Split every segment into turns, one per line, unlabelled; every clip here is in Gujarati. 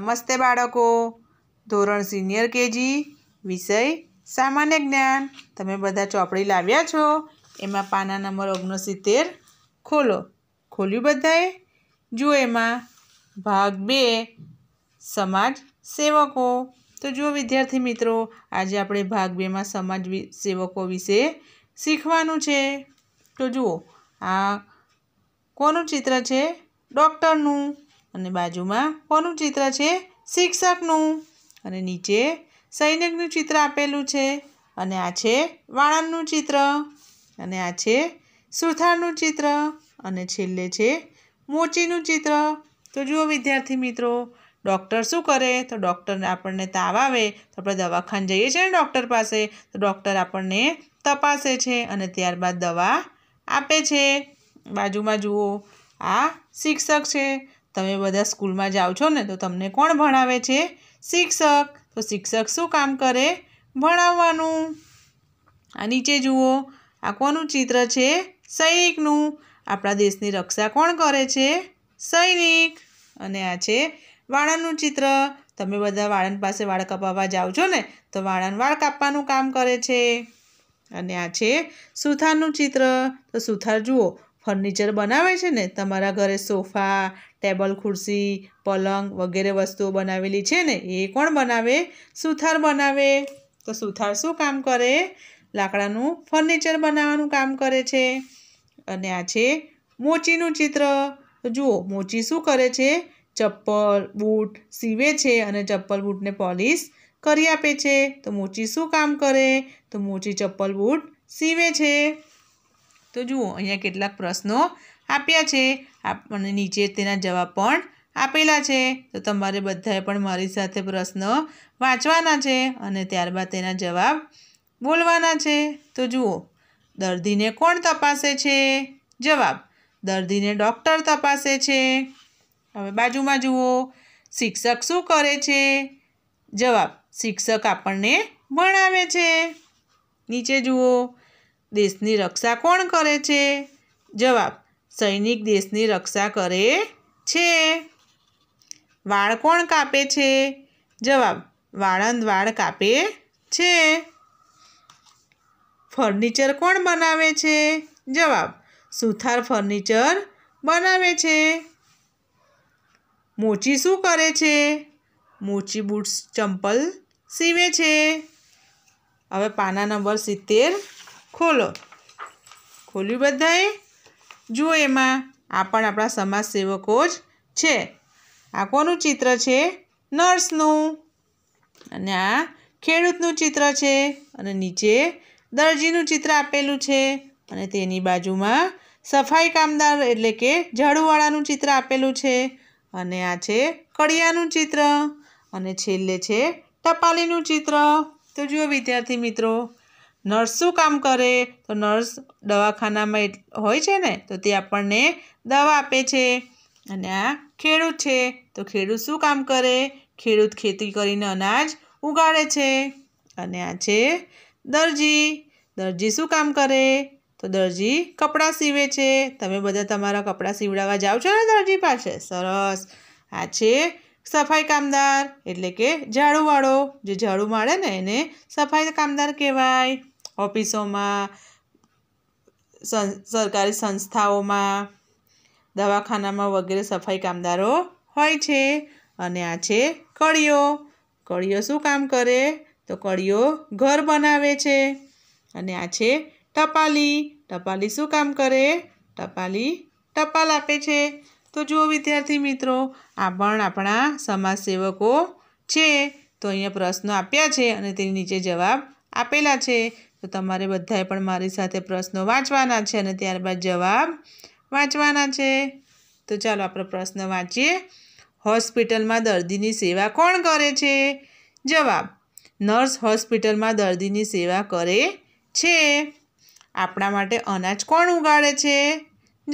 નમસ્તે બાળકો ધોરણ સિનિયર કેજી વિષય સામાન્ય જ્ઞાન તમે બધા ચોપડી લાવ્યા છો એમાં પાના નંબર ઓગણસિત્તેર ખોલો ખોલ્યું બધાએ જુઓ એમાં ભાગ બે સમાજ સેવકો તો જુઓ વિદ્યાર્થી મિત્રો આજે આપણે ભાગ બેમાં સમાજ સેવકો વિશે શીખવાનું છે તો જુઓ આ કોનું ચિત્ર છે ડૉક્ટરનું અને બાજુમાં કોનું ચિત્ર છે શિક્ષકનું અને નીચે સૈનિકનું ચિત્ર આપેલું છે અને આ છે વાણંદનું ચિત્ર અને આ છે સુથારનું ચિત્ર અને છેલ્લે છે મોચીનું ચિત્ર તો જુઓ વિદ્યાર્થી મિત્રો ડૉક્ટર શું કરે તો ડૉક્ટરને આપણને તાવ આવે તો આપણે દવાખાને જઈએ છીએ ને ડૉક્ટર પાસે તો ડૉક્ટર આપણને તપાસે છે અને ત્યારબાદ દવા આપે છે બાજુમાં જુઓ આ શિક્ષક છે તમે બધા સ્કૂલમાં જાઓ છો ને તો તમને કોણ ભણાવે છે શિક્ષક તો શિક્ષક શું કામ કરે ભણાવવાનું આ નીચે જુઓ આ કોનું ચિત્ર છે સૈનિકનું આપણા દેશની રક્ષા કોણ કરે છે સૈનિક અને આ છે વાળાનું ચિત્ર તમે બધા વાળન પાસે વાળ કપાવવા જાઓ છો ને તો વાળન વાળ કાપવાનું કામ કરે છે અને આ છે સુથારનું ચિત્ર તો સુથાર જુઓ ફર્નિચર બનાવે છે ને તમારા ઘરે સોફા ટેબલ ખુરશી પલંગ વગેરે વસ્તુઓ બનાવેલી છે ને એ કોણ બનાવે સુથાર બનાવે તો સુથાર શું કામ કરે લાકડાનું ફર્નિચર બનાવવાનું કામ કરે છે અને આ છે મોચીનું ચિત્ર જુઓ મોચી શું કરે છે ચપ્પલ બૂટ સીવે છે અને ચપ્પલ બૂટને પોલિશ કરી આપે છે તો મોચી શું કામ કરે તો મોચી ચપ્પલ બૂટ સીવે છે તો જુઓ અહીંયા કેટલાક પ્રશ્નો આપ્યા છે આપણને નીચે તેના જવાબ પણ આપેલા છે તો તમારે બધાએ પણ મારી સાથે પ્રશ્ન વાંચવાના છે અને ત્યારબાદ તેના જવાબ બોલવાના છે તો જુઓ દર્દીને કોણ તપાસે છે જવાબ દર્દીને ડૉક્ટર તપાસે છે હવે બાજુમાં જુઓ શિક્ષક શું કરે છે જવાબ શિક્ષક આપણને ભણાવે છે નીચે જુઓ દેશની રક્ષા કોણ કરે છે જવાબ સૈનિક દેશની રક્ષા કરે છે વાળ કોણ કાપે છે જવાબ વાળંદ વાળ કાપે છે ફર્નિચર કોણ બનાવે છે જવાબ સુથાર ફર્નિચર બનાવે છે મોચી શું કરે છે મોચી બૂટ્સ ચંપલ સીવે છે હવે પાના નંબર સિત્તેર ખોલો ખોલ્યું બધાએ જુઓ એમાં આ પણ આપણા સમાજ સેવકો જ છે આ કોનું ચિત્ર છે નર્સનું અને આ ખેડૂતનું ચિત્ર છે અને નીચે દરજીનું ચિત્ર આપેલું છે અને તેની બાજુમાં સફાઈ કામદાર એટલે કે ઝાડુવાળાનું ચિત્ર આપેલું છે અને આ છે કડિયાનું ચિત્ર અને છેલ્લે છે ટપાલીનું ચિત્ર તો જુઓ વિદ્યાર્થી મિત્રો નર્સ શું કામ કરે તો નર્સ દવાખાનામાં હોય છે ને તો તે આપણને દવા આપે છે અને આ ખેડૂત છે તો ખેડૂત શું કામ કરે ખેડૂત ખેતી કરીને અનાજ ઉગાડે છે અને આ છે દરજી દરજી શું કામ કરે તો દરજી કપડાં સીવે છે તમે બધા તમારા કપડાં સીવડાવવા જાઓ છો ને દરજી પાસે સરસ આ છે સફાઈ કામદાર એટલે કે ઝાડુવાળો જે ઝાડુ મારે ને એને સફાઈ કામદાર કહેવાય ઓફિસોમાં સરકારી સંસ્થાઓમાં દવાખાનામાં વગેરે સફાઈ કામદારો હોય છે અને આ છે કળીઓ કળીઓ શું કામ કરે તો કળીઓ ઘર બનાવે છે અને આ છે ટપાલી ટપાલી શું કામ કરે ટપાલી ટપાલ આપે છે તો જુઓ વિદ્યાર્થી મિત્રો આ પણ આપણા સમાજસેવકો છે તો અહીંયા પ્રશ્નો આપ્યા છે અને તેની નીચે જવાબ આપેલા છે તો તમારે બધાએ પણ મારી સાથે પ્રશ્નો વાંચવાના છે અને ત્યારબાદ જવાબ વાંચવાના છે તો ચાલો આપણે પ્રશ્ન વાંચીએ હોસ્પિટલમાં દર્દીની સેવા કોણ કરે છે જવાબ નર્સ હોસ્પિટલમાં દર્દીની સેવા કરે છે આપણા માટે અનાજ કોણ ઉગાડે છે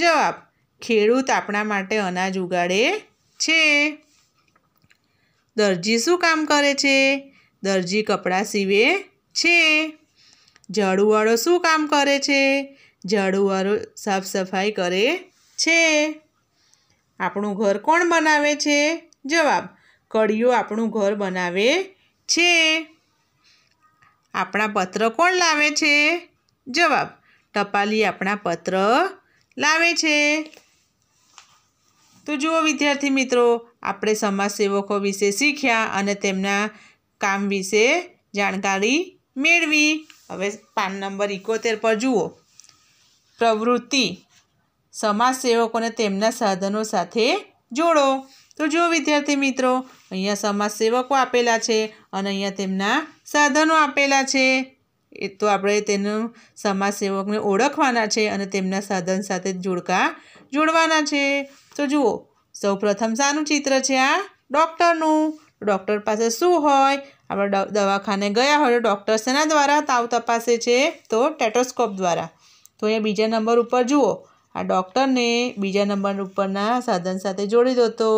જવાબ ખેડૂત આપણા માટે અનાજ ઉગાડે છે દરજી શું કામ કરે છે દરજી કપડાં સીવે છે ઝાડુવાળો શું કામ કરે છે ઝાડુવાળો સાફ સફાઈ કરે છે આપણું ઘર કોણ બનાવે છે જવાબ કડીઓ આપણું ઘર બનાવે છે આપણા પત્ર કોણ લાવે છે જવાબ ટપાલી આપણા પત્ર લાવે છે તો જુઓ વિદ્યાર્થી મિત્રો આપણે સમાજસેવકો વિશે શીખ્યા અને તેમના કામ વિશે જાણકારી મેળવી હવે પાન નંબર ઇકોતેર પર જુઓ પ્રવૃત્તિ સમાજસેવકોને તેમના સાધનો સાથે જોડો તો જુઓ વિદ્યાર્થી મિત્રો અહીંયા સમાજસેવકો આપેલા છે અને અહીંયા તેમના સાધનો આપેલા છે એ તો આપણે તેનું સમાજસેવકને ઓળખવાના છે અને તેમના સાધન સાથે જોડકા જોડવાના છે તો જુઓ સૌપ્રથમ શાનું ચિત્ર છે આ ડૉક્ટરનું ડૉક્ટર પાસે શું હોય આપણે દવાખાને ગયા હોય તો ડૉક્ટર શેના દ્વારા તાવ તપાસે છે તો ટેટોસ્કોપ દ્વારા તો અહીંયા બીજા નંબર ઉપર જુઓ આ ડૉક્ટરને બીજા નંબર ઉપરના સાધન સાથે જોડી દો તો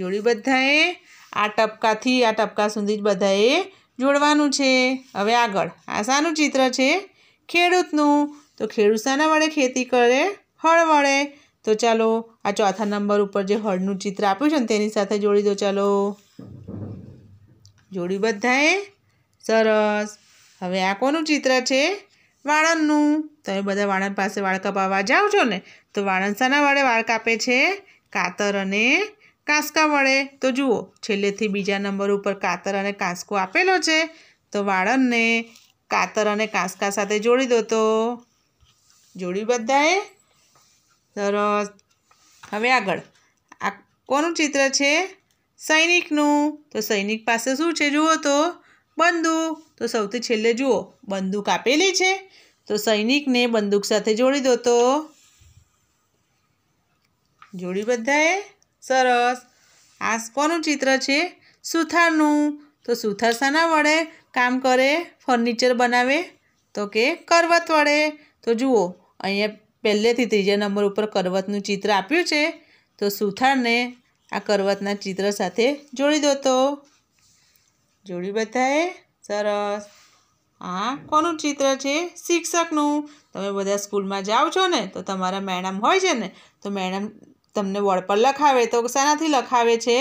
જોડી બધાએ આ ટપકાથી આ ટપકા સુધી જ બધાએ જોડવાનું છે હવે આગળ આ શાનું ચિત્ર છે ખેડૂતનું તો ખેડૂત શાના વડે ખેતી કરે હળ વડે તો ચાલો આ ચોથા નંબર ઉપર જે હળનું ચિત્ર આપ્યું છે ને તેની સાથે જોડી દો ચાલો જોડી બધાએ સરસ હવે આ કોનું ચિત્ર છે વાળંદનું તમે બધા વાળંદ પાસે વાળ કપાવવા જાઓ છો ને તો વાણંદ શાના વડે વાળ કાપે છે કાતર અને કાંસકા વડે તો જુઓ છેલ્લેથી બીજા નંબર ઉપર કાતર અને કાંસકો આપેલો છે તો વાળંદને કાતર અને કાંસકા સાથે જોડી દો તો જોડી બધાએ સરસ હવે આગળ આ કોનું ચિત્ર છે સૈનિકનું તો સૈનિક પાસે શું છે જુઓ તો બંદૂક તો સૌથી છેલ્લે જુઓ બંદૂક આપેલી છે તો સૈનિકને બંદૂક સાથે જોડી દો તો જોડી બધાએ સરસ આ કોનું ચિત્ર છે સુથારનું તો સુથાર શાના વડે કામ કરે ફર્નિચર બનાવે તો કે કરવત વડે તો જુઓ અહીંયા પહેલેથી ત્રીજા નંબર ઉપર કરવતનું ચિત્ર આપ્યું છે તો સુથારને આ કરવતના ચિત્ર સાથે જોડી દો તો જોડી બધાએ સરસ આ કોનું ચિત્ર છે શિક્ષકનું તમે બધા સ્કૂલમાં જાઓ છો ને તો તમારા મેડમ હોય છે ને તો મેડમ તમને વોર્ડ પર લખાવે તો શાનાથી લખાવે છે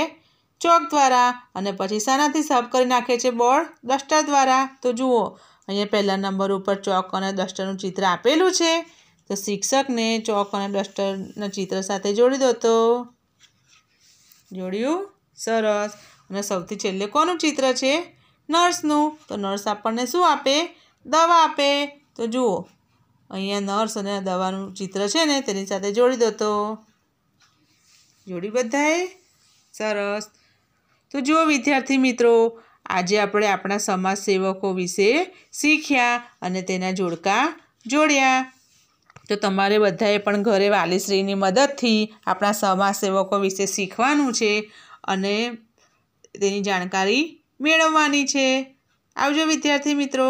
ચોક દ્વારા અને પછી શાનાથી સાફ કરી નાખે છે બોર્ડ ડસ્ટર દ્વારા તો જુઓ અહીંયા પહેલા નંબર ઉપર ચોક અને ડસ્ટરનું ચિત્ર આપેલું છે તો શિક્ષકને ચોક અને ડસ્ટરના ચિત્ર સાથે જોડી દો તો જોડ્યું સરસ અને સૌથી છેલ્લે કોનું ચિત્ર છે નર્સનું તો નર્સ આપણને શું આપે દવા આપે તો જુઓ અહીંયા નર્સ અને દવાનું ચિત્ર છે ને તેની સાથે જોડી દો તો જોડી બધાએ સરસ તો જુઓ વિદ્યાર્થી મિત્રો આજે આપણે આપણા સમાજ સેવકો વિશે શીખ્યા અને તેના જોડકા જોડ્યા તો તમારે બધાએ પણ ઘરે વાલીશ્રીની મદદથી આપણા સમાજસેવકો વિશે શીખવાનું છે અને તેની જાણકારી મેળવવાની છે આવજો વિદ્યાર્થી મિત્રો